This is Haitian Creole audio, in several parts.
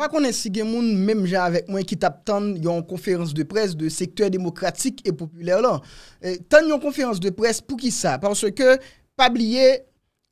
Wak konen si gen moun, menm gen avèk mwen ki tap tan yon konferans de pres de sektor demokratik e popüler lan. Tan yon konferans de pres pou ki sa? Pansè ke, pabliye,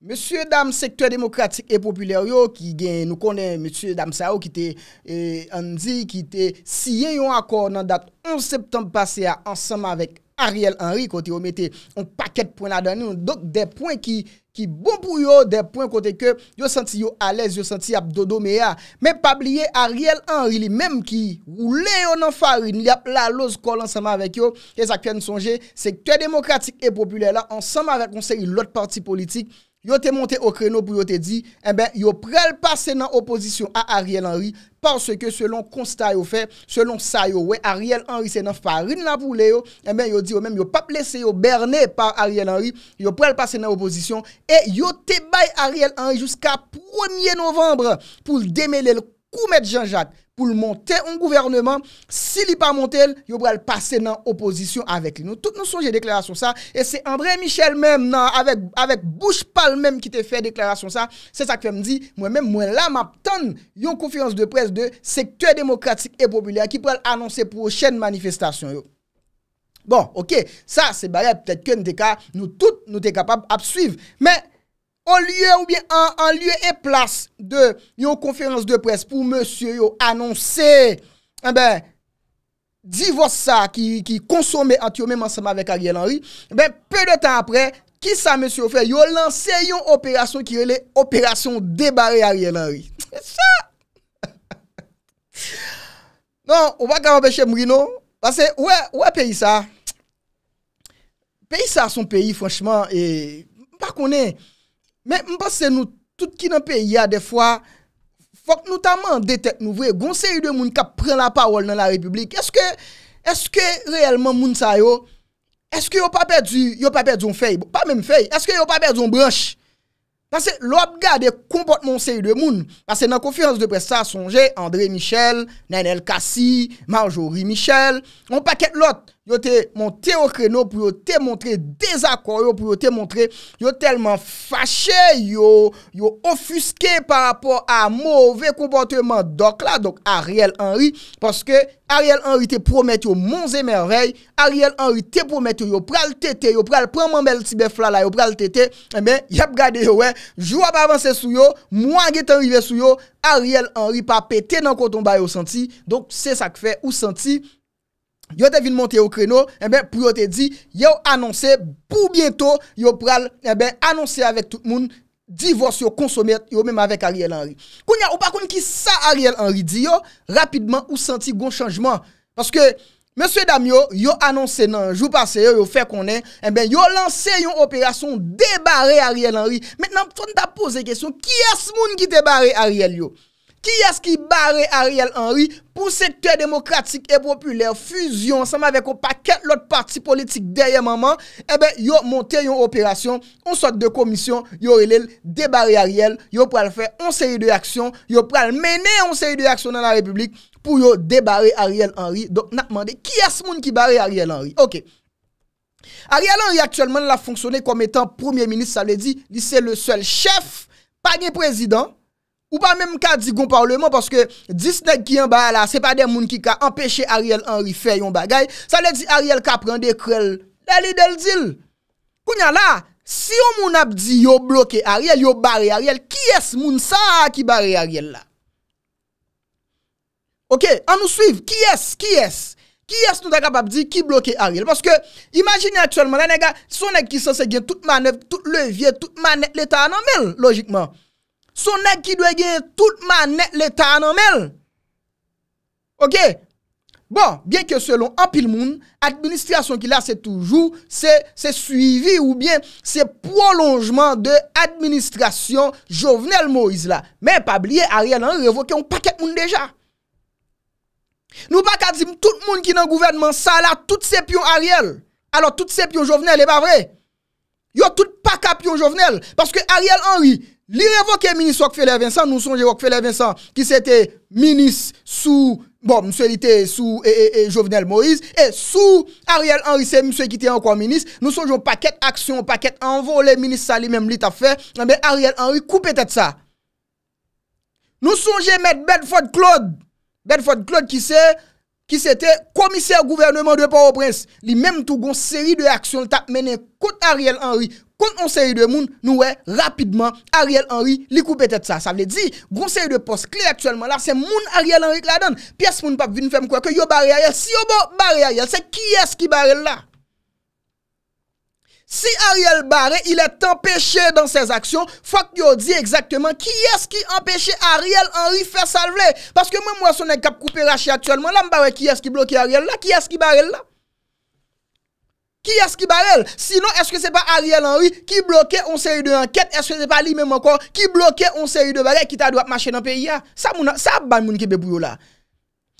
monsye dam sektor demokratik e popüler yo ki gen nou konen monsye dam sa ou ki te eh, andi ki te siyen yon akor nan dat 11 septembe pase ya ansama avèk Ariel Henry koti yo mette yon paket pou nan dan nou. Dok de point ki... ki bon pou yo de pwen kote ke yo senti yo alez, yo senti ap dodo mea. Men pabliye Ariel Henry li menm ki ou leyon an farin, li ap la loz kol ansanman vek yo. Kez akwen sonje, sektwe demokratik e popule la ansanman vek konsey lot parti politik. Ils ont monté au créneau pour te dit, eh ben, yo passer dans opposition à Ariel Henry parce que selon constat yo fait, selon ça Ariel Henry c'est dans farine la poule yon eh ben, yo dit qu'ils même yo pas blessé yo berné par Ariel Henry, yo le passer dans opposition et yo te bailler Ariel Henry jusqu'à 1er novembre pour démêler le Kou mèd Jean-Jacques pou l montè an gouvernement, si li pa montè l, yo pral passe nan oposisyon avèk l. Nou tout nou sonje deklarasyon sa, e se André Michel mèm nan, avèk Bush pal mèm ki te fè deklarasyon sa, se sak fèm di, mwen mèm mwen la map tan, yon konfirans de pres de sektor demokratik e populè ki pral anonsè pro chèn manifestasyon yo. Bon, ok, sa se barè, pèt kè nou te ka, nou tout nou te kapap ap suiv. Mè, an lye ou bien an lye e plas de yon konferans de pres pou monsye yo anonsè en eh ben divos sa ki konsome antyo men manseman vek a Riel Henry, eh pe de tan apre, ki sa monsye yo fè yo lansè yon operasyon ki re le operasyon debare a Riel Henry. E sa! Non, ou baka anbeche Mourino, ou e peyi sa? Peyi sa son peyi, franchman, e bakonè, Men mpase nou, tout ki nan pe ya defwa, fok nou tamman detek nou vre, goun se yu de moun ka pren la pawol nan la republik. Eske, eske reyelman moun sayo, eske yo pa pe di, yo pa pe di yon fey, pa men fey, eske yo pa pe di yon branche. Pase lop ga de kompote moun se yu de moun, pase nan konfiyans de presta sonje, André Michel, Nenel Kassi, Marjorie Michel, mpake lot. yo te monte yo kreno pou yo te montre dezakor, yo pou yo te montre yo telman fache, yo ofuske par rapport a mouve kompote man dok la, donk Ariel Henry, paske Ariel Henry te promet yo mounze men rey, Ariel Henry te promet yo yo pral tete, yo pral pranman bel tibe flala, yo pral tete, eme, eh yap gade yo we, jou ap avanse sou yo, mou ange tanrive sou yo, Ariel Henry pa pete nan koton ba yo senti, donk se sa ke fe ou senti, Yo te vin monter au créneau, eh ben, pour yo te dit, yo annoncé pour bientôt, yo pral, eh ben, avec tout le monde, divorce yo consommé, yo même avec Ariel Henry. Kounya, ou pas qu'on qui ça Ariel Henry dit yo, rapidement ou senti grand changement. Parce que, Monsieur Damio, yo annoncé nan jour passé yo, yo fait connaître eh ben yo lancé une opération débarrer Ariel Henry. Maintenant, on t'a posé question, qui est ce monde qui débarré Ariel yo? Ki yas ki barre Ariel Henry pou sekteur demokratik e populer, fusion ansame avek ou pa ket lout parti politik derye maman, ebe yo montè yon operasyon, yon sot de komisyon, yo relèl debarre Ariel, yo pral fè yon seri de aksyon, yo pral mène yon seri de aksyon nan la republik, pou yo debarre Ariel Henry. Don, nan mande, ki yas moun ki barre Ariel Henry? Ok. Ariel Henry aktuelman la fonksyone kom etan premier ministre, sa le di, li se le sel chef, pa gen prezident, Ou pa mèm ka di gomparleman Paske dis neg ki yon ba la Se pa de moun ki ka empèche Ariel An rifè yon bagay Sa le di Ariel ka pren de krel La li del dil Kounya la Si yon moun ap di yo bloke Ariel Yo bare Ariel Ki es moun sa ki bare Ariel la Ok An nou suiv Ki es Ki es Ki es nou ta kap ap di ki bloke Ariel Paske Imagine aktuelman la nega Son neg ki sa se gen Tout ma nev Tout le vie Tout ma net Le ta nan mel Logikman Son nek ki dwe gen tout ma nek l'Etat nan men. Ok? Bon, bien ke selon apil moun, administrasyon ki la se toujou, se suivi ou bien se prolonjman de administrasyon jovenel Moïse la. Men pa bliye Ariel Henry revoke yon paket moun deja. Nou baka dizim tout moun ki nan gouvernman sa la, tout se piyon Ariel. Alors tout se piyon jovenel e ba vre. Yo tout paka piyon jovenel. Paske Ariel Henry, Li ministre Rockefeller Vincent, nous songeons Rockefeller Vincent qui c'était ministre sous bon monsieur il était sous et, Jovenel Moïse et sous Ariel Henry c'est monsieur qui était encore ministre. Nous songeons paquet action, paquet envolé ministre ça lui-même lit faire. fait. Mais Ariel Henry coupe peut-être ça. Nous songeons mettre Bedford Claude Bedford Claude qui sait. Ki se te komiser gouvernement de Port-au-Prince. Li menm tou goun seri de aksyon ta menen kout Ariel Henry. Kout an seri de moun nouwe rapidman Ariel Henry li koupetet sa. Sa vle di goun seri de post kli aktuelman la se moun Ariel Henry kladan. Pyes moun pap vin fem kwa ke yo bari Ariel. Si yo bo bari Ariel se ki es ki bari la? Si Ariel Barre, il est empêché dans ses actions, faut qu'il y ou dit exactement qui est-ce qui empêché Ariel Henry faire salver. Parce que moi, moi, son écap coupé raché actuellement, là, m'barre qui est-ce qui bloqué Ariel, là, qui est-ce qui Barre, là. Qui est-ce qui Barre, là. Sinon, est-ce que c'est pas Ariel Henry qui bloqué on série de enquête, est-ce que c'est pas lui même encore qui bloqué on série de barré qui t'a droit de marcher dans le pays, là. Ça, mouna, ça, mouna, mouna, mouna, mouna, mouna.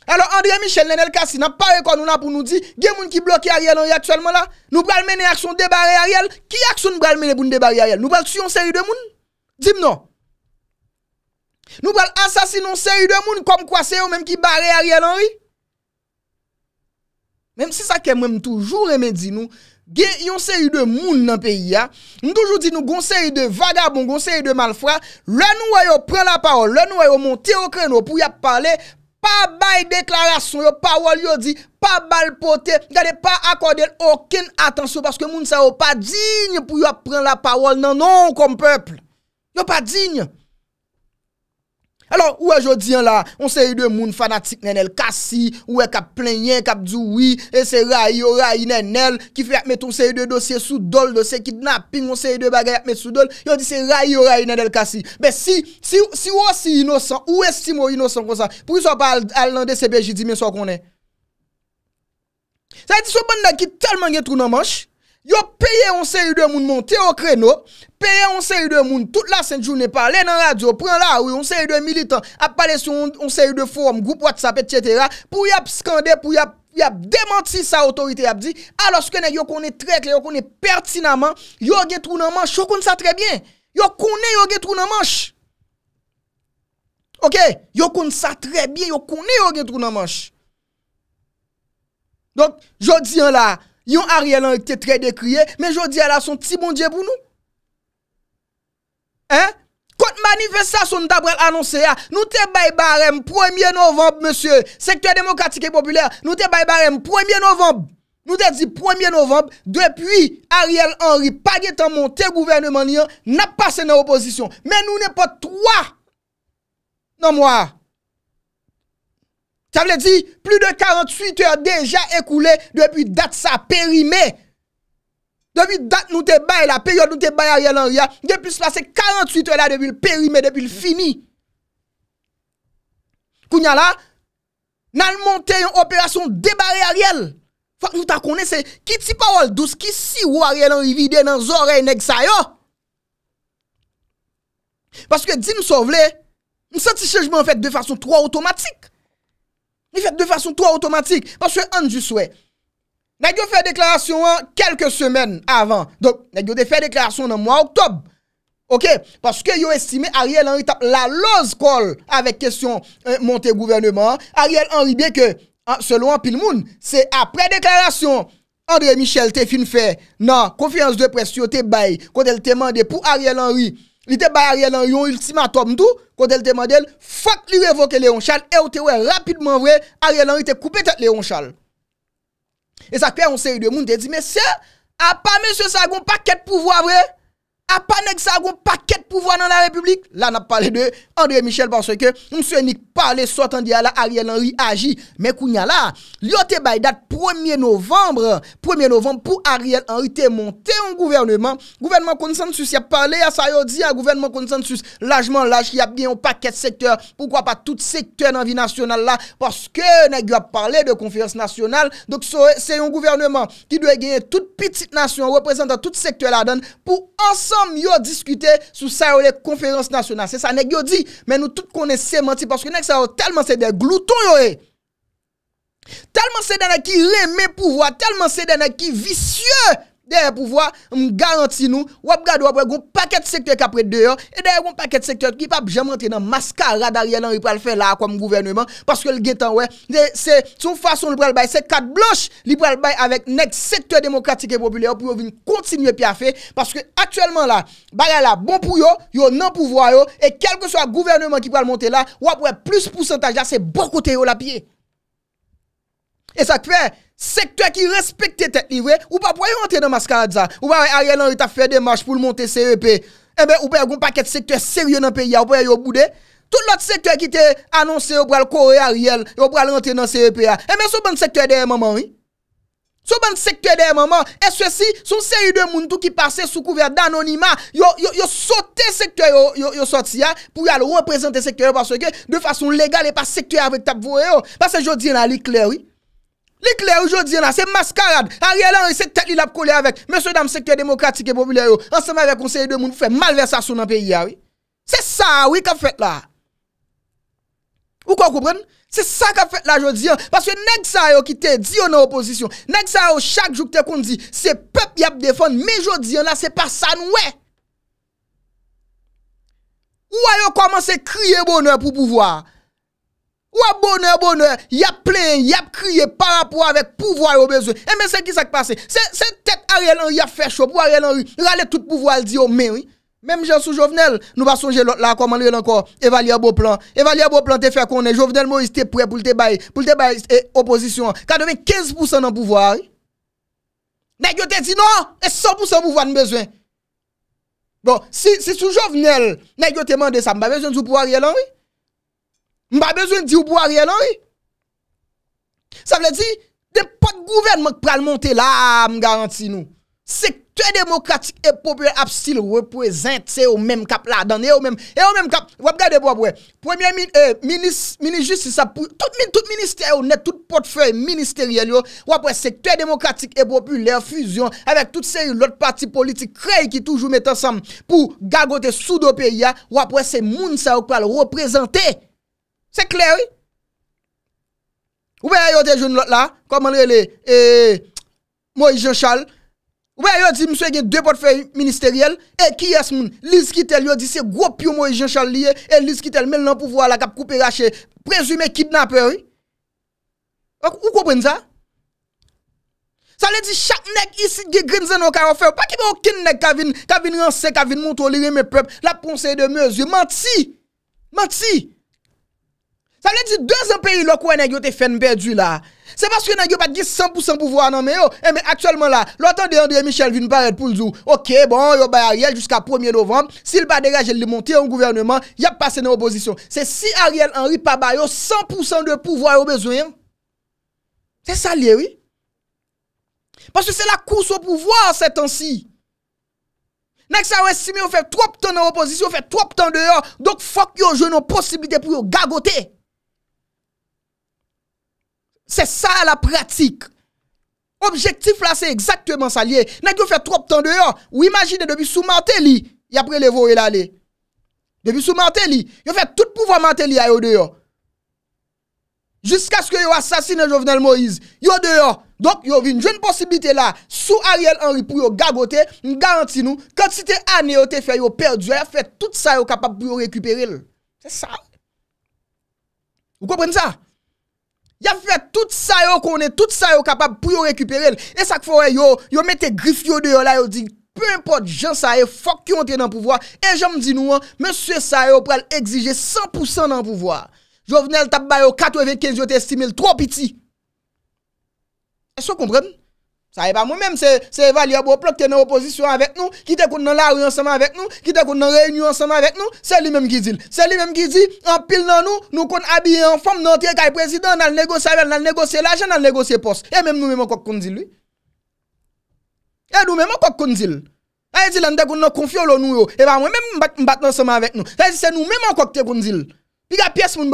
Alo André Michel nen el kasi nan pare kon nou na pou nou di... Ge moun ki non. bloke Ariel Henry aktuelman la... Nou bral mene akson debare Ariel... Ki akson bral mene bou debare Ariel... Nou bral si yon seri de moun... Dib nou... Nou bral asasin yon seri de moun... Kom kwa se yo menm ki bare Ariel Henry... Menm si sa kem menm toujou remedi nou... Ge yon seri de moun nan peyi ya... Nou toujou di nou goun seri de vagabon... Goun seri de malfra... Lè nou wè yo pren la parol... Lè nou wè yo monte yo kre nou pou yap pale... pa bay deklarasyon yo, pawol yo di, pa balpote, gade pa akorde okin atansyo, paske moun sa yo pa digne, pou yo apren la pawol nanon kom peple, yo pa digne, Alors ou e jodi an la, on se yi de moun fanatik nen el kasi, ou e kap plen yen, kap djouwi, e se rayi yo oh, rayi nen el, ki fè ap met on se yi de dosye sou dole, dosye kidnapping, on se yi de bagay ap met sou dole, yon di se rayi yo oh, rayi nen el kasi. Be si, si ou si inosan, ou estime ou inosan kon sa, pou yon so pa al lande se beji di men so konen. Sa yi di so ban nan ki telman gen trounan manch. Yo peye yon seri de moun monte yo kre no, peye yon seri de moun tout la senjou ne parle, le nan radio, pren la ou yon seri de militant, ap pale sou yon seri de forum, group WhatsApp et cetera, pou yap skande, pou yap demanti sa otorite, yap di, alos kene yon kone trekle, yon kone pertinaman, yon gen trounan manche, yon kone sa trebyen, yon kone yon gen trounan manche. Ok, yon kone sa trebyen, yon kone yon gen trounan manche. Donk, yo diyan la, Yon Ariel Henry bon ah, te tre de kriye, men jodi ala son ti bondye pou nou. Hein? Kote manifestasyon nou tabrel anonse ya, nou te bay barem, 1er novemb, monsye, sektoy demokratik e popüler, nou te bay barem, 1er novemb, nou te di 1er novemb, depuy Ariel Henry, pag etan monté gouverneman yon, na pase nan oposisyon. Men nou ne pot 3, nan mwa, nan mwa, Kavle di, plus de 48 ayon deja ekoule Depi dat sa perime Depi dat nou te baye la periode nou te baye a riel an ria Depi se pase 48 ayon la depi le perime, depi le fini Kounya la Nan mante yon operasyon debare a riel Fak nou ta kone se Ki ti parol douz ki si woy a riel an rivide nan zorey neg sayo Paske di nou sovle Nou senti chejman fèt de fasyon tro automatik Ni fèk de fasyon 3 otomatik. Paswè anjou souè. Nagyo fè deklarasyon an, kelke semen avan. Don, nagyo de fè deklarasyon nan mwa oktob. Ok? Paswè yo estime Ariel Henry tap la loz kol avèk kesyon euh, monte gouvernement. Ariel Henry bè ke, selon Pinemoun, se apre deklarasyon, André Michel te fin fè, nan, konfians de presyo te bay, kon del temande pou Ariel Henry nan, li te ba a rielan yon ultimatom tou, konde l te mandel, fok li revoke Leon Charles, e ou te we rapidman vwe, a rielan li te koupe tete Leon Charles. E sa kwe yon seri de moun te di, mese, a ah, pa mese sa yon paket pou vwe vwe, A pa nèk sa agon paket pouvoi nan la republik? La nap pale de André Michel parce ke msè nèk pale soit an di ala Ariel Henry agi. Mè kou nya la, liyo te bay date 1è novembre. 1è novembre pou Ariel Henry te monte yon gouvernement. Gouvernement konsensus ya pale a sayo di a gouvernement konsensus lajman laj ki ap genyon paket sektör. Poukwa pa tout sektör nan vi nasyonal la parce ke nèk yo a pale de konferens nasyonal. Dok se yon gouvernement ki dwe genyon tout pitik nasyon reprezentan tout sektör la dan pou ansa yo diskute sou sa yo le konferans nasyonal. Se sa nek yo di, men nou tout konen se menti. Paske nek sa yo telman se de glouton yo e. Eh. Telman se dene ki le men pouvoi. Telman se dene ki visyeu Dè pou vwa, m garanti nou, wap gado wap wè goun paket sektor kapwè dè yon, e dè yon paket sektor ki pa jaman te nan maskara daryan nan li pral fè la akwa m gouvernement, paske l gètan wè, se son fason li pral baye, se kat blanche, li pral baye avèk nek sektor demokratik e populè, wap yon vin kontsinyè pi a fè, paske aktuellement la, bagay la bon pou yon, yon nan pou vwa yon, e kelke so a gouvernement ki pral monte la, wap wè plus pousantaj la, se bon kote yon la piye. E sak fè? Sektor ki respekte teknivre, ou pa pou al rentre nan maskaradza, ou pa al arièl anri ta fè demache pou l montè CEP, ebe eh ou pa yon paket sektor seriò nan peyi a, ou pa yon boudè, tout l ot sektor ki te anonsè yo pou al kore arièl, yo pou al rentre nan CEP a, ebe sou bon sektor deri maman, e sou bon sektor deri maman, e sou si sou seri de moun tou ki pase sou kouvèr d'anonima, yo sote sektor yo sote si a, pou yon reprezentè sektor yo, paswe ke de fason legal e pa sektor yo avèk tap vore yo, paswe jodi nan li kler, oui. Lèk lè ah ou jò di yon la, se maskarad, a rè lè ou se tek li la pou kou lè avèk, mè sò dam sektè demokratik e popou lè yon, anseman vè konseyè de moun pou fè malversasyon nan peyi ya wè. Se sa wè ka fèt la. Ou kwa koupren? Se sa ka fèt la jò di yon, paswè nèk sa yon ki te di yon nan oposisyon, nèk sa yon chak jok te kondi, se pep yap defon, mè jò di yon la se pasan wè. Ou wè yon komanse kriye bonè pou pouvòr. Ou a bonèr, bonèr, y ap plè, y ap kriye par rapport avèk pouvoir eh, ou bezwen. E mè sè ki sak passe? Sè, sè, tèt a rè l'anri, a fè chòp, ou a rè l'anri, rale tout pouvoir di ou mè wè. Mèm jè sou jovenel, nou va sonje l'akomand rè l'ankor, evalye a bo plan. Evalye a bo plan te fè konè, jovenel mò y stè prè pou l'te bè, pou l'te bè oposisyon. Ka devè 15% nan pouvoir, wè. Nèk yo te di nan, e 100% pouvoir nou bezwen. Bon, si, si sou jovenel, nèk yo te mande sa, mè mè Mba bezwen di ou pou a riyen nou? Sa vle di? De pat gouven mwen pral monte la, mgaranti nou. Sektor demokratik e populè apsil reprezent se ou menm kap la. Dan e ou menm kap, wap gade pou wap wè. Premier ministre, eh, ministre justice, tout minister ou net, tout potfeuille ministeriel yo. Wap wè sektor demokratik e populè, fuzyon, avèk tout se yon lot parti politik krey ki toujou met ansam pou gagote sou do peyi ya. Wap wè se moun sa wak pral reprezentè. Se kler yi? Ou be a yo te joun lot la? Kwa manre le, eee, Moe Jean Charles. Ou be a yo di, mswe gen dwe potferi ministeriel, e ki yas moun? Liz Kittel yo di se gwo pyo Moe Jean Charles liye, e Liz Kittel men nan pouvo ala kap koupi rache, prezume kidnapper yi. Fak ou kopren za? Sa le di, chak nek isi gen grinzen ou karofer, pa ki moun kin nek, Kavin, Kavin Ransè, Kavin Montoliri me preb, la ponseye de Mersie, manti, manti, Sa mene di 2 an peri lo ko ene yo te fen perdi la. Se paske ene yo bat gi 100% pouvoi ananme yo. E men aktualman la. Lo atan de André Michel vin paret pou l'zou. Ok bon yo bay Ariel jusqu'a 1er novembre. Sil ba dera jel li monte yon gouvernement. Yap pase nan oposisyon. Se si Ariel Henry pa bayo 100% de pouvoi yo bezwen. Se sa liye oui. Paske se la kouse ou pouvoi an se tan si. Nek sa wensi mi yo fe trop tan nan oposisyon. Yo fe trop tan de yon. Dok fok yo je nou posibilite pou yo gagote. Se sa la pratik Objektif la se ekzaktouman sa liye Nan ki yo fe trop tan deyo Ou imagine debi sou mante li Ya prelevo e la li Depi sou mante li Yo fe tout pouvo mante li a yo deyo Jiska se yo asasine Jovenel Moise Yo deyo Dok yo vi njwen posibite la Sou Ariel Henry pou yo gagote M garanti nou Kante si te ane yo te fe yo perdure Yo fe tout sa yo kapap pou yo rekupere Se sa Ou kopren sa Ya fè tout sa yo konè, tout sa yo kapab pou yo rekupere el. E sak fòre yo, yo mette grif yo de yo la, yo di, peu importe, jan sa e, yo, fòk ki yon tè nan pouvoi. E jan m di nou an, mè sè sa yo pou al egzije 100% nan pouvoi. Jò vè nel tap bayo 425, yo te estimel 3 piti. E sò komprèm? A e ba mwen menm se vali abou plok tene opozisyon avèk nou, ki te koun nan la ou yon seman avèk nou, ki te koun nan rey nou yon seman avèk nou, se li menm ki zil. Se li menm ki zil, an pil nan nou, nou kon abye yon fòm nan tre kaj prezident, nan negosyare, nan negosye lajè, nan negosye pos. E menm nou menm an kok koun zil. E nou menm an kok koun zil. A e zil an dekoun nan konfyo lò nou yo, e ba mwen menm mbat mbat yon seman avèk nou. A e zil se nou menm an kok koun zil. Pi ga piyes moun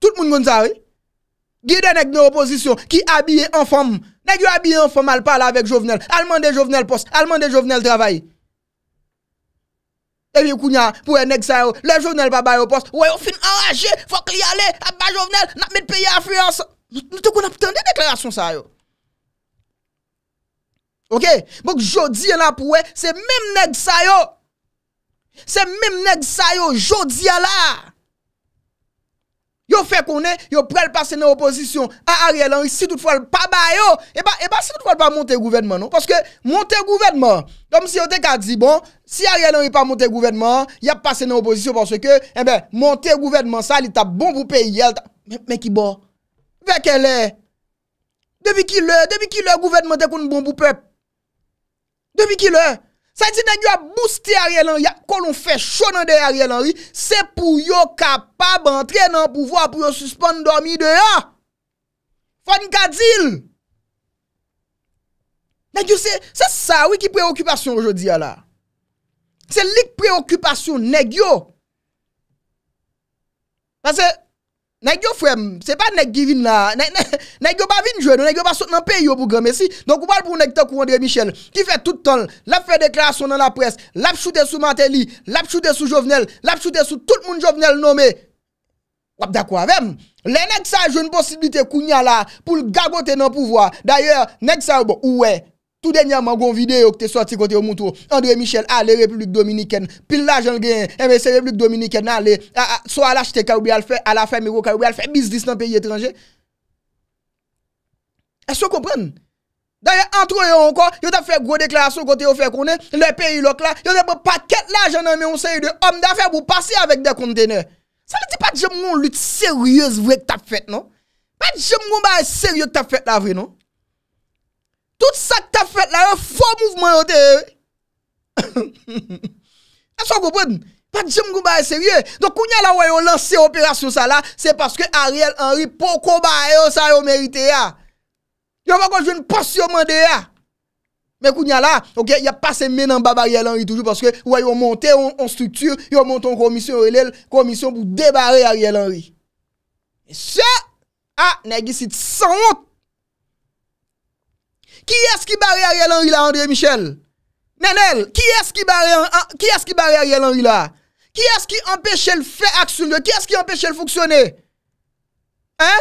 Tout moun moun zari. Gide nek ne oposisyon ki abye enfom. Nek yo abye enfom alpala avèk jovenel. Alman de jovenel pos. Alman de jovenel travay. Ebi kounya pou e nek sa yo. Le jovenel pa bayo pos. We yo fin anraje. Fok li ale. Abba jovenel. Na met peye afyansan. Nouten kon ap ten de deklarasyon sa yo. Ok. Moun jodi en ap pou e. Se mim nek sa yo. Se mim nek sa yo jodi ala. yo prel pase nan oposisyon a Ariel Henry si tout fwal pa bayo, e, e ba si tout fwal pa monte gouvenman nou. Paske monte gouvenman, dam si yo te ka di bon, si Ariel Henry pa monte gouvenman, y ap pase nan oposisyon panche ke, ebe monte gouvenman sa li ta bon bou pe yel, mek ki bon, vek e le, devik il le gouvenman te kon bon bou pep, devik il le. Sa di nè gyo a boosti a rè lan rè, konon fè chonon dè a rè lan rè, se pou yo kapab antre nan pouvo apou yon suspon dòm i dè yon. Fò nè gyo a dil. Nè gyo se sa wik preokupasyon jodi a la. Se lik preokupasyon nè gyo. Sa se... Nèk yo fwèm, se pa nèk givin la, nèk yo ba vin jwè, nèk yo ba sot nan peyo pou gèmè si. Donk wal pou nèk te kou Andre Michel, ki fè tout ton, la fè deklarasyon nan la pres, la pchoutè sou Mateli, la pchoutè sou Jovenel, la pchoutè sou tout moun Jovenel nomè. Wap da kwa vèm? Le nèk sa jwèn posibilite kou nyan la pou l gagote nan pouvoa. D'ayèr, nèk sa wè, ouè. Tout den yaman goun vide yo ke te soti kote yo moutro, Andre Michel, ale, Republik Dominiken, pil la jen gen, MEC Republik Dominiken, ale, so ala chete Karoubi al fè, ala fè Miro Karoubi al fè bizdis nan peyi etranje. E so kompren? Da ye antro yo ankon, yo ta fè gro deklarasyon kote yo fè konen, le peyi lok la, yo ne bo paket la jen nan men yon seri de om da fè bou pasi avèk de kontene. Sa le ti pa djem moun lut serièz vwek ta fèt non? Pa djem moun ba serièz tap fèt la vwek non? Tout sa ki ta fèt la, yon fò mouvman yon te. Aswa goupèd, pa djim goupèd e seryè. Don kounya la wè yon lanse yon operasyon sa la, se paske Ariel Henry pou kouba a yon sa yon merite ya. Yon wè konjwen pas yon mande ya. Men kounya la, ok, yon pas se mè nan bab Ariel Henry toujou paske wè yon monte yon strukture, yon monte yon komisyon, komisyon pou debare Ariel Henry. Mè e syè, a, negi si t'sant. Qui est-ce qui barre Ariel Henry là, André Michel Nenel, qui est-ce qui barre qui est-ce qui barre Ariel Henry là Qui est-ce qui empêche le fait action Qui est-ce qui empêche le fonctionner Hein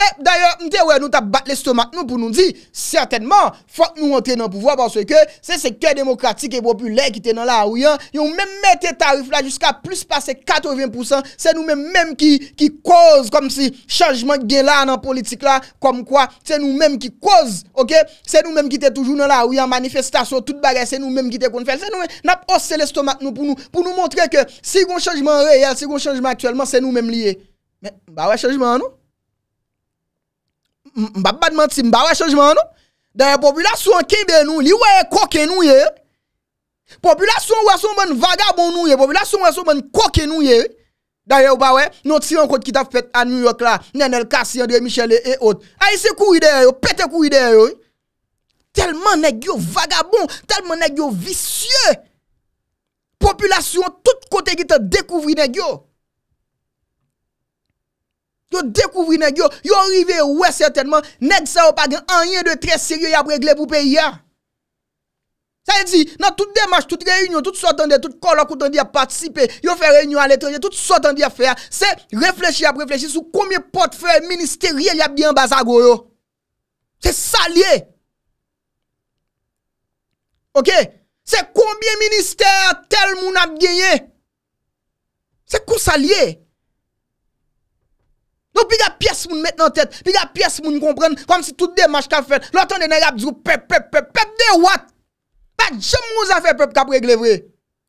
Eh, d'ailleurs, mte wè nou ta bat l'estomak nou pou nou di, certainement, fòk nou ante nan pouvoi, porswe ke, se se ke demokratik e populek ki te nan la ouyan, yon mèm mette tarif la jusqu'a plus passe 80%, se nou mèm mèm ki koz, kom si, chanjman gen la nan politik la, kom kwa, se nou mèm ki koz, ok? Se nou mèm ki te toujou nan la ouyan, manifestasyon, tout bagay, se nou mèm ki te konfèl, se nou mèm nap osse l'estomak nou pou nou, pou nou montre ke, si yon chanjman reyel, si yon chanjman aktuellement, se nou mèm liye Mba badman ti mba wè chanjman nou? Daryè populasyon kimbe nou? Li wè koke nou ye? Populasyon wè son men bon vagabon nou ye? Populasyon wè son men bon koke nou ye? Daryè ou ba wè? Noti yon kote ki ta fet an New York la Nenel Kasi, André Michele et autres Aise kou ide yo? Pete kou ide yo? Telman negyo vagabon Telman negyo visye Populasyon tout kote ki te dekouvri negyo Yo dekouvri nèk yo, yo rive wè certainman, nèk sa wè pa gen an yè de trè sèrye yè pregle pou pe yè. Sa yè di, nan tout demache, tout reynyon, tout sotan de, tout kolokoutan de ya patisipe, yo fè reynyon alè trè, tout sotan de ya fè, se reflechè ap reflechè sou koumyè potfè ministerye yè ap diyan bazago yo. Se salye. Ok? Se koumyè minister tel moun ap diyen. Se kou salye. Ou pi ga piyes moun met nan tet, pi ga piyes moun kompren, kom si tout demanj ka fen, lantan dene rap djou pep, pep, pep, pep de wat. Ba djem mou zafen pep ka preglevre.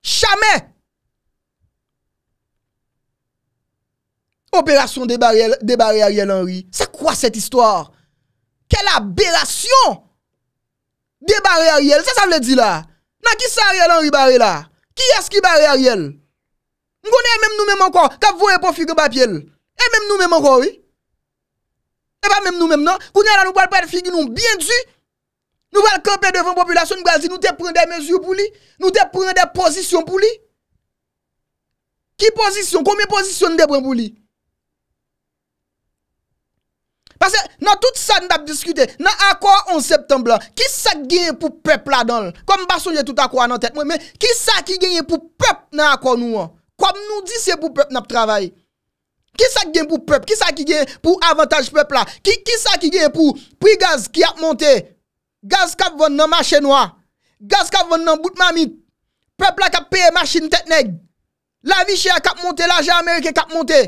Chame. Operasyon debare a riel Henry. Sa kwa set istwar? Kel aberasyon? Debare a riel, sa sa vle di la? Na ki sa riel Henry bare la? Ki eski bare a riel? Mgonen mèm nou mèm ankon, ka vwe pou fige ba piel. E mèm nou mèm an gò wè? E pa mèm nou mèm nan? Kounè nan nou bal pèd figi nou bèndu? Nou bal kèpè devan populasyon, nou bal di nou te pren de mezyou pou li? Nou te pren de pozisyon pou li? Ki pozisyon? Koumè pozisyon nou de pren pou li? Pase nan tout sa nou dap diskute, nan akor 11 septemblan, ki sa genye pou pèp la dan? Koum bason jè tout akor nan tèt mwen, ki sa ki genye pou pèp nan akor nou an? Koum nou di se pou pèp nan p'travay? Ki sa ki gen pou pep? Ki sa ki gen pou avantaj pep la? Ki sa ki gen pou pri gaz ki ap monte? Gaz kap vond nan mache noua? Gaz kap vond nan bout mamit? Pep la kap peye machine teknik? La vichia kap monte? La jen amerike kap monte?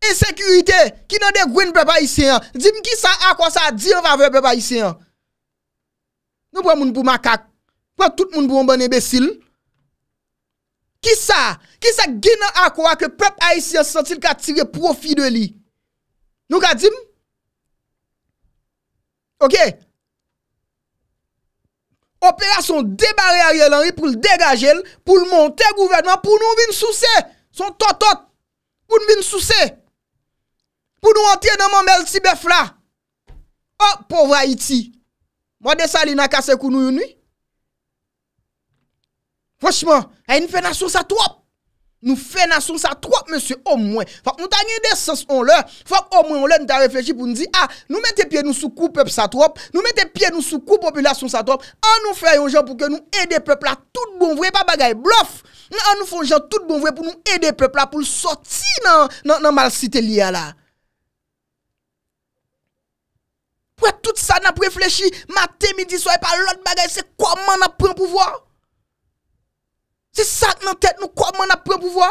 E sekurite? Ki nan de gwen pepa isi? Dime ki sa akwa sa di an vavre pepa isi? Nou pou an moun pou makak? Pou an tout moun pou an bon ebesil? Ki sa? Ki sa gina akwa ke pep Aisyen se sentil ka tire profi de li? Nou ka dim? Ok? Operasyon debare ari el anri pou l degaje el, pou l monte gouverna, pou nou vin souse. Son totot pou nou vin souse. Pou nou entye nan man mel sibef la. Oh, povra Aiti. Mwade sali na kase kou nou yon li? Franchman, eh, nou fè nasyon sa trop. Nou fè nasyon sa trop, monsie, o mwen. Fak nou tanye de sens on lè. Fak o mwen on lè nou tan reflechi pou nou di, ah, nou mette piè nou soukou pep sa trop. Nou mette piè nou soukou populasyon sa trop. An ah, nou fè yon jen pou ke nou edè pep la tout bon vwe, pa bagay, blouf. Non, An ah, nou fè yon jen tout bon vwe pou nou edè pep la pou l'soti nan mal site liya la. Wè, tout sa nan preflechi, matè mi disoye pa lot bagay, se koman nan pren pou vwa? Se sak nan tet nou kwa mwen ap pren pouvwa.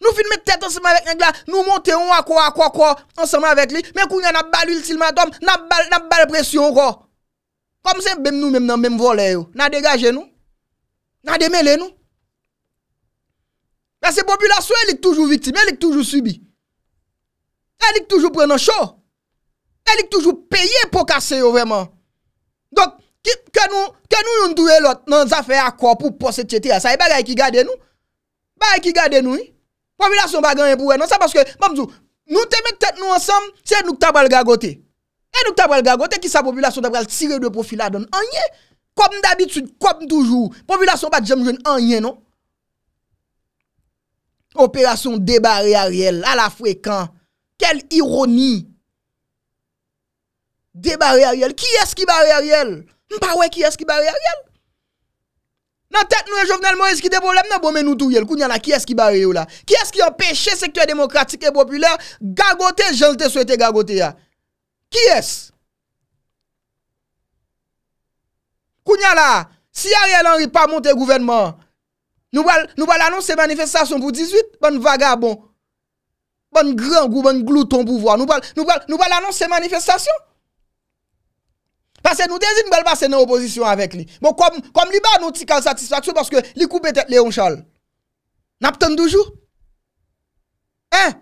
Nou fin men tet anseman vek neng la. Nou monte yon akwa akwa akwa anseman vek li. Men kou nye nan bali ultilman atom. Nan bali presyon akwa. Kom se bem nou men men volen yo. Nan degaje nou. Nan demele nou. Mwen se populasyon elik toujou vitim. Elik toujou subi. Elik toujou pren nan chou. Elik toujou peye pou kase yo vèman. Dok. Kè nou yon dwe lot nan zafè akor pou posè tjetè ya sa, e bagay ki gade nou? Bagay ki gade nou? Populasyon bagay pou wè nan sa, pòmzou, nou te met tèt nou ansam, se nou kta bal gagote. E nou kta bal gagote ki sa populasyon dè bral sirè dè profil adon anye, kom d'abitud, kom toujou. Populasyon non? bat jem jen anye, nan? Operasyon debare a riel al Afrekan. Kel ironi? Debare a riel. Ki eski bare a riel? Mpa wè ki es ki barè a rèl? Nan tèt nou e jovnel mwè es ki debolèm nan bomè nou tou rèl. Kou nyan la ki es ki barè yo la? Ki es ki empèche sektorye demokratik e popüler gagote jante sou ete gagote ya? Ki es? Kou nyan la? Si a rèl anri pa monte gouvernement, nou bal anons se manifestasyon pou 18, ban vagabon, ban grangou, ban glouton pou vwa. Nou bal anons se manifestasyon? Basen nou dezin, bel basen nou opozisyon avek li. Bon, kom li ba nou tsi kal satisfaksyon baske li koube te le on chal. Nap ten dujou? Eh?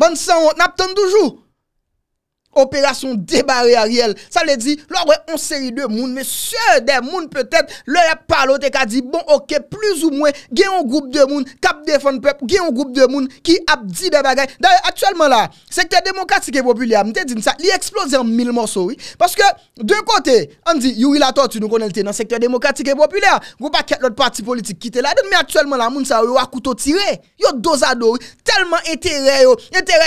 Man san, nap ten dujou? Operasyon debare a riyel Sa le di Lo wey On seri de moun Me sè de moun Petèp Le repalote Ka di Bon ok Plus ou mwen Gen yon group de moun Kap defan pep Gen yon group de moun Ki ap di debare Darè Aktuellement la Sèkter demokratik e populya Mte din sa Li eksplose yon mil morsori Paske Dè yon kote An di Yow ila to Tu nou konelte Nan sèkter demokratik e populya Gou pa ket lot parti politik Ki te la Den me aktuellement la moun Sa yo akouto tire Yo doza do Telman etere yo Eter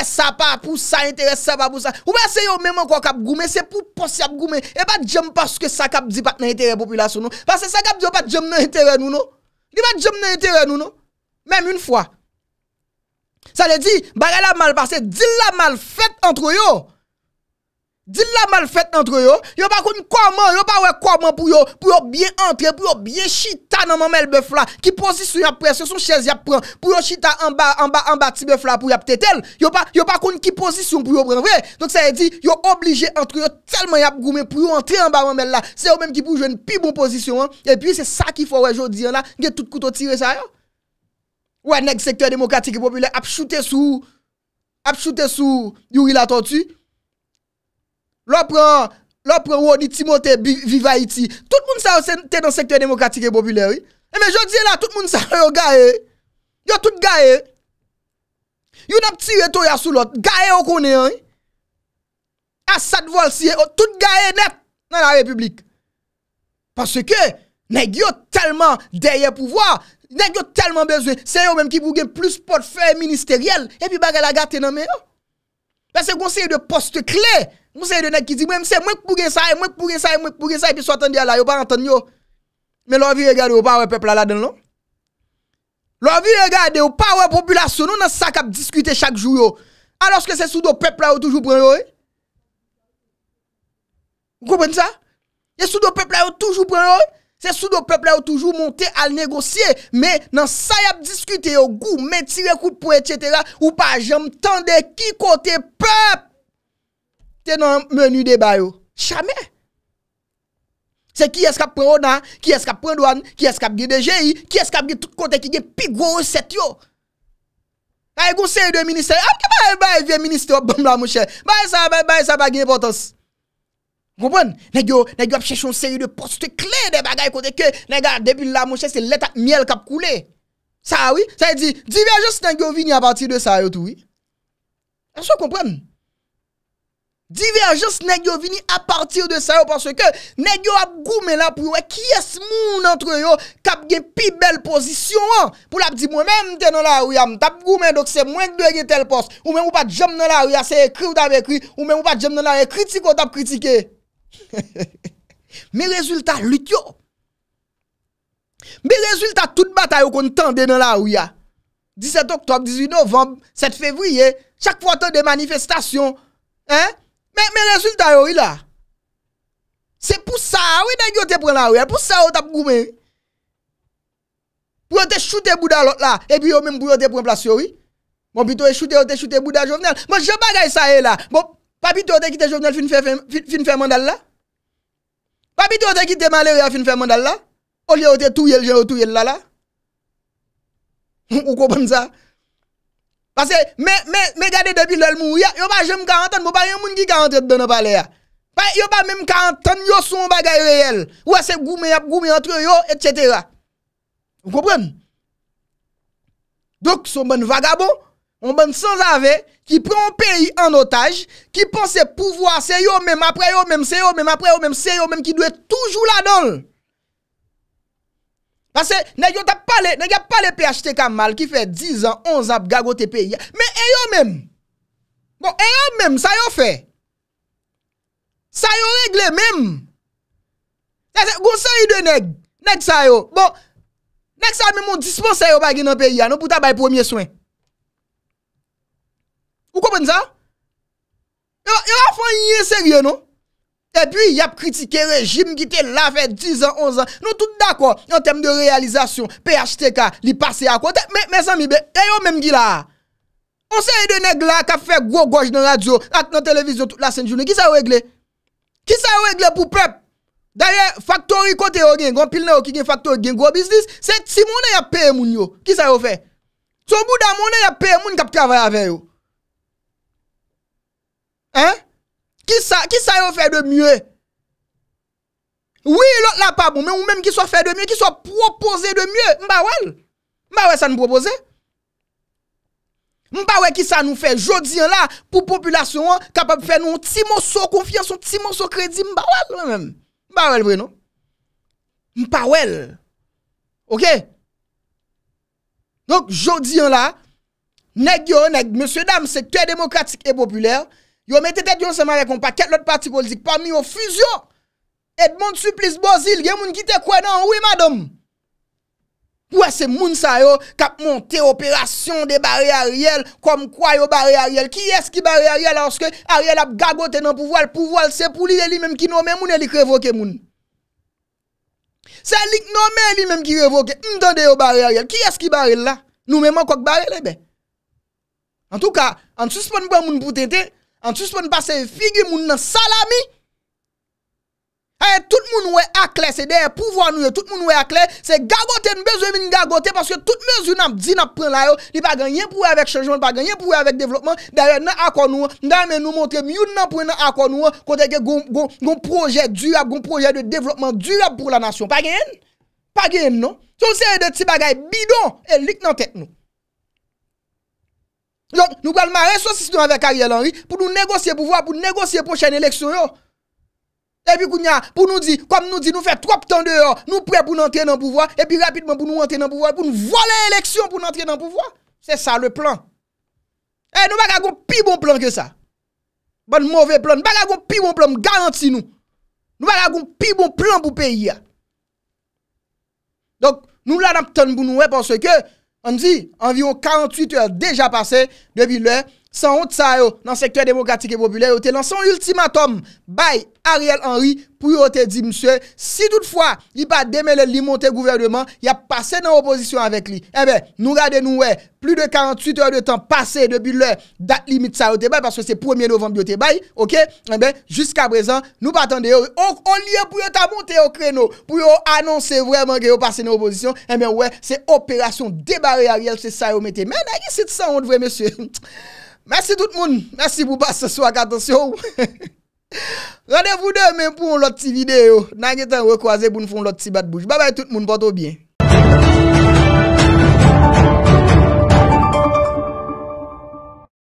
Se yo memon kwa kap gume se pou posyap gume E pa djem paske sa kap di pat nan itere popyla sou nou Paske sa kap di yo pat djem nan itere nou nou Di pat djem nan itere nou nou Mem un fwa Sa le di bagay la mal paske Di la mal fèt antro yo Di la mal fèt entre yo, yo pa koun kouman, yo pa wè kouman pou yo, pou yo bien entre, pou yo bien chita nan mamèl bèf la, ki posisyon ap pre, se son chèz yap pren, pou yo chita an ba, an ba, an ba, ti bèf la pou yap te tel, yo pa, yo pa koun ki posisyon pou yo pren, wè, donk sa yè di, yo oblige entre yo telman yap goumen pou yo entre an ba mamèl la, se yo mèm ki pou jwen pi bon posisyon an, epi wè, se sa ki fò wè jò diyan la, nge tout kouto tire sa yo. Wè, nèk, sektèr demokratik, epopule, ap choute sou, ap choute sou, yow il ato ti? Lò pran, lò pran wò di Timote viva iti. Tout moun sa yo se te nan sektor demokratik epopuler. E men jò diye la, tout moun sa yo gae. Yo tout gae. Yo nap tire to ya sou lot. Gae yo konen. A sat val siye, yo oh, tout gae net nan la republik. Pase ke, neg yo telman derye pouvoa. Neg yo telman bezwe. Se yo menm ki bou gen plus pot fè ministeriel. E pi baga la gate nan men yo. Oh. Pè se konseye de post kle, konseye de nek ki di, mwen mse mwen pou gen sa e, mwen pou gen sa e, mwen pou gen sa e, pi sou atan di ala, yo pa atan yo. Men lor vi regade yo, pa wè pepla la den, non? Lor vi regade yo, pa wè populasyon, non nan sa kap diskute chak jou yo. Anlorske se sou do pepla yo toujou pren yo, eh? Gouben sa? Se sou do pepla yo toujou pren yo, eh? Se sou do pep la yo toujou monte al negosye, me nan sayap diskute yo, gou, metire kout pou etchetera, ou pa jom tende ki kote pep, te nan meni de bayo. Chame! Se ki eskap prou nan, ki eskap prou an, ki eskap gil de geyi, ki eskap gil tout kote ki gen pigou ou set yo. Aye goun se yon de minister, apke baye baye vye minister yo, baye e sa baye baye sa bagen potos. Vous comprenez Nèg a cherchent une série de postes clés des bagages côté que nèg depuis là mon cher c'est l'état miel qui a coulé. Ça oui, ça veut dire divergence nèg yo vini à partir de ça oui. Est-ce que vous comprenez Divergence nèg yo vini à partir de ça parce que nèg yo a goumé là pour qui est moun entre yo cap gen plus belle position hein? pour la dire moi même t'es dans la rue am hein, t'a goumé donc c'est moins de gagner tel poste ou même ou pas jam dans la rue hein, c'est écrit ou écrit ou même ou pas jam dans la critique ou t'a critiquer Me rezultat lut yo Me rezultat tout batay yo kon tende nan la ouya 17 oktob, 18 novemb, 7 fevriye Chak fwantan de manifestasyon Me rezultat yo yo la Se pou sa wè nan yo te pren la ouya Pou sa wè ta pou goumen Pou yo te chute bouda lot la E pi yo menm bon, pou yo te pren plasyon Bon bitou e chute, yo te chute bouda Bon je bagay sa e la Bon Pa pi tou ou te kite jovnel fin fè mandal la? Pa pi tou ou te kite malè ou ya fin fè mandal la? Ou li ou te tou yèl, jèl ou tou yèl la la? Ou kopèn sa? Pase, mè gade debil lèl mou ya, yo pa jèm karentan, mò pa yèm moun ki karentan et dè nan pale ya. Pa yo pa mè mè karentan, yo sou mò bagay reyèl. Ou asè goumè ap, goumè atrè yo, et chètera. Ou kopèn? Dok sou mèn bon vagabon, On bende 100 avè, ki prè yon peyi an otaj, ki pon se pouvwa, se yon mèm apre yon mèm, se yon mèm apre yon mèm, se yon mèm ki dwe toujou la donl. Basè, neg yon tap pale, neg yon pale pey achete kamal, ki fè 10 an, 11 ap gagote peyi, men eyon mèm. Bon, eyon mèm, sa yon fè. Sa yon règle mèm. Goun se yon dwe neg, neg sa yon. Bon, neg sa yon mèm, moun disponsè yon bagi nan peyi an, nou pouta bayi pwèmye sw Ou kompon sa? Yo a fanyen serye non? E pi yap kritike rejim Gite la fe 10 an, 11 an Non tout da kon Yon tem de realizasyon P.H.T.K. Li pase a kon Mese mi be E yo menm gi la On se yi e de neg la Ka fe go goj nan radyo Ak nan televizyon La senjoune Ki sa yo egle? Ki sa yo egle pou pep? Daya factory kote yo gen Gon pilne yo ki gen factory gen Go biznis Se ti mounen ya pere moun yo Ki sa yo fe? So bouda mounen ya pere moun Kap te avaya ven yo Ki sa yon fè de myè? Oui, lòt la pa bon, men ou menm ki sa fè de myè, ki sa proposè de myè, mba wèl? Mba wè sa nou proposè? Mba wè ki sa nou fè? Jodi yon la, pou populasyon, kapap fè nou, ti monsou konfianson, ti monsou kredi, mba wèl? Mba wèl vre nou? Mpa wèl? Ok? Donk, jodi yon la, nek yo, nek, mse dam, sektè demokratik e popüler, Yo mette tet yo seman rekompa, ket lot partikol zik, pa mi yo fuz yo, et moun suplis bozil, ge moun ki te kwenan, oui madom. Pwese moun sa yo kap monte operasyon de bari a riel, kom kwa yo bari a riel, ki eski bari a riel anske, a riel ap gagote nan pou voal, pou voal se pou liye li menm ki no men moun elik revoke moun. Se elik no men li menm ki revoke, mtande yo bari a riel, ki eski bari la, nou menman kwa k bari la be. An tou ka, an suspon mwen moun pou tente, An tispo nou pa se figye moun nan salami? Aye, tout moun nou e akle, se de pouvoan nou e, tout moun nou e akle, se gagote, nou bezwe vin gagote, paske tout mezou nan ap di nan ap pren la yo, li bagan yen pouwe avèk chanjman, bagan yen pouwe avèk devlopman, da yon nan akon nou, nan men nou montre, mi yon nan pouwe nan akon nou, koteke goun proje de devlopman duap pou la nasyon. Pagayen? Pagayen nou? Sou se yon de ti bagay bidon, e lik nan tek nou. Donc, nous allons marrer ce système avec Ariel Henry pour nous négocier pouvoir, pour négocier prochaine élection. Et puis, pour nous dire, comme nous dit, nous faisons trop de temps dehors, nous prêts pour entrer dans le pouvoir, et puis rapidement pour nous entrer dans le pouvoir, pour nous voler l'élection pour nous entrer dans le pouvoir. C'est ça le plan. Et eh, nous n'avons pas plus bon plan que ça. Bon mauvais plan. Nous pouvons pas plus bon plan, garantis nous. Nous n'avons pas plus bon plan pour le pays. Donc, nous l'avons pour nous, parce que on dit environ 48 heures déjà passées depuis l'heure sa yon tsayo nan sektor demokratik e populer yo te lan son ultimatom bay Ariel Henry pou yo te di msye si toutfwa li pa demen li monte gouvernement, ya pase nan oposisyon avek li, ebe, eh nou gade nou wè, plus de 48h de tan pase debi lè, dat limit sa yon te bay parce que se 1er novembre yo te bay, ok ebe, eh jusqu'a prezant, nou batande yo on li yo pou yo ta monte yo kreno pou yo anonsè vwèman ki yo pase nan oposisyon, ebe wè, se operasyon debare Ariel se sa yon mete, men aki se tsa yon vwè msye Mersi tout moun. Mersi pou pas se swak atosyo ou. Radev ou de men pou lout ti video. Nage tan rekoaze pou nou foun lout ti batbouj. Babay tout moun. Bato byen.